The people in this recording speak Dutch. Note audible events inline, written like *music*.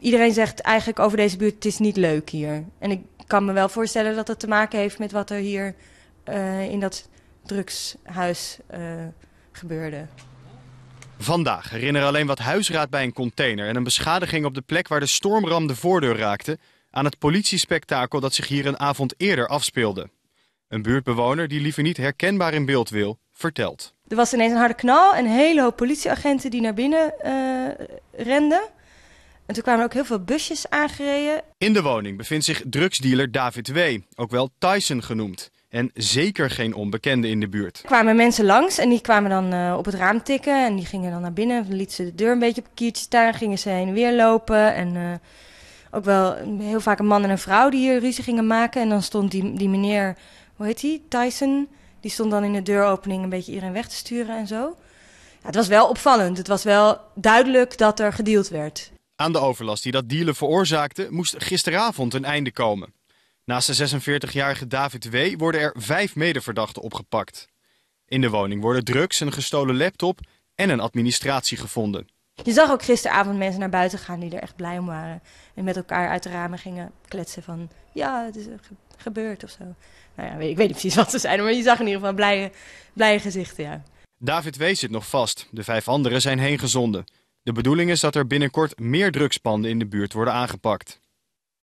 iedereen zegt eigenlijk over deze buurt: het is niet leuk hier. En ik kan me wel voorstellen dat het te maken heeft met wat er hier eh, in dat drugshuis eh, gebeurde. Vandaag herinneren alleen wat huisraad bij een container en een beschadiging op de plek waar de stormram de voordeur raakte aan het politiespektakel dat zich hier een avond eerder afspeelde. Een buurtbewoner die liever niet herkenbaar in beeld wil, vertelt. Er was ineens een harde knal en een hele hoop politieagenten die naar binnen eh, renden. En toen kwamen ook heel veel busjes aangereden. In de woning bevindt zich drugsdealer David W., ook wel Tyson genoemd. En zeker geen onbekende in de buurt. Er kwamen mensen langs en die kwamen dan eh, op het raam tikken. En die gingen dan naar binnen. Dan lieten ze de deur een beetje op een kiertje staan. Gingen ze heen en weer lopen. En eh, ook wel heel vaak een man en een vrouw die hier ruzie gingen maken. En dan stond die, die meneer, hoe heet hij? Tyson. Die stond dan in de deuropening een beetje iedereen weg te sturen en zo. Ja, het was wel opvallend. Het was wel duidelijk dat er gedeeld werd. Aan de overlast die dat dealen veroorzaakte, moest gisteravond een einde komen. Naast de 46-jarige David W. worden er vijf medeverdachten opgepakt. In de woning worden drugs, een gestolen laptop en een administratie gevonden. Je zag ook gisteravond mensen naar buiten gaan die er echt blij om waren. En met elkaar uit de ramen gingen kletsen van... ja, het is eh, gebeurd of zo. Nou ja, ik weet niet precies *laughs* wat ze zijn, maar je zag in ieder geval blije, blije gezichten, ja. David W. zit nog vast. De vijf anderen zijn heengezonden. De bedoeling is dat er binnenkort meer drugspanden in de buurt worden aangepakt.